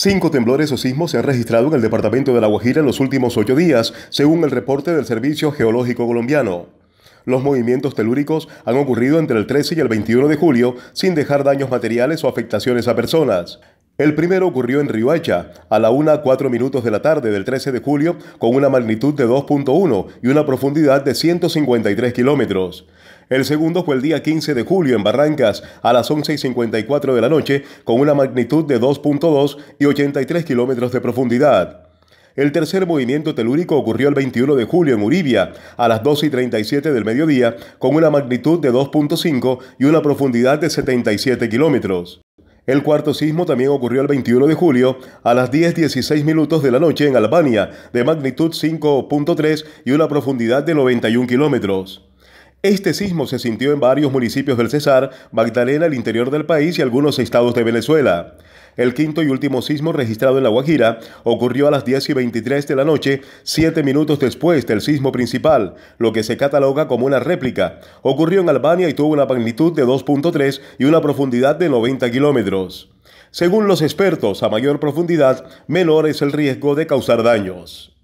Cinco temblores o sismos se han registrado en el departamento de La Guajira en los últimos ocho días, según el reporte del Servicio Geológico Colombiano. Los movimientos telúricos han ocurrido entre el 13 y el 21 de julio sin dejar daños materiales o afectaciones a personas. El primero ocurrió en Riohacha a la 1 a 4 minutos de la tarde del 13 de julio con una magnitud de 2.1 y una profundidad de 153 kilómetros. El segundo fue el día 15 de julio en Barrancas a las 11 y 54 de la noche con una magnitud de 2.2 y 83 kilómetros de profundidad. El tercer movimiento telúrico ocurrió el 21 de julio en Uribia, a las 12 y 37 del mediodía, con una magnitud de 2.5 y una profundidad de 77 kilómetros. El cuarto sismo también ocurrió el 21 de julio a las 10.16 minutos de la noche en Albania, de magnitud 5.3 y una profundidad de 91 kilómetros. Este sismo se sintió en varios municipios del Cesar, Magdalena, el interior del país y algunos estados de Venezuela. El quinto y último sismo registrado en La Guajira ocurrió a las 10 y 23 de la noche, siete minutos después del sismo principal, lo que se cataloga como una réplica. Ocurrió en Albania y tuvo una magnitud de 2.3 y una profundidad de 90 kilómetros. Según los expertos, a mayor profundidad, menor es el riesgo de causar daños.